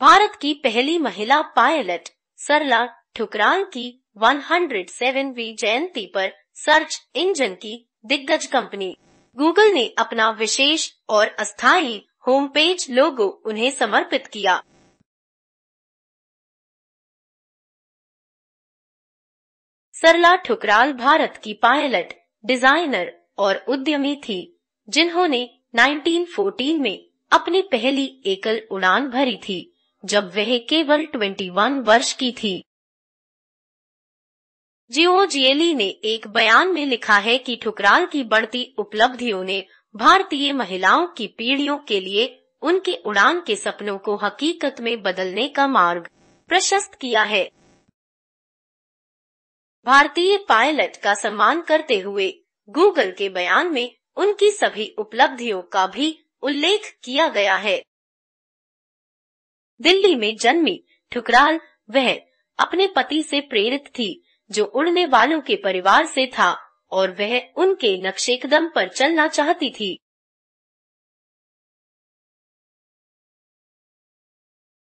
भारत की पहली महिला पायलट सरला ठुकराल की 107वीं जयंती पर सर्च इंजन की दिग्गज कंपनी गूगल ने अपना विशेष और अस्थायी होम पेज लोगो उन्हें समर्पित किया सरला ठुकराल भारत की पायलट डिजाइनर और उद्यमी थी जिन्होंने 1914 में अपनी पहली एकल उड़ान भरी थी जब वह केवल 21 वर्ष की थी जियो जियली ने एक बयान में लिखा है कि ठुकराल की बढ़ती उपलब्धियों ने भारतीय महिलाओं की पीढ़ियों के लिए उनके उड़ान के सपनों को हकीकत में बदलने का मार्ग प्रशस्त किया है भारतीय पायलट का सम्मान करते हुए गूगल के बयान में उनकी सभी उपलब्धियों का भी उल्लेख किया गया है दिल्ली में जन्मी ठुकराल वह अपने पति से प्रेरित थी जो उड़ने वालों के परिवार से था और वह उनके नक्शे कदम पर चलना चाहती थी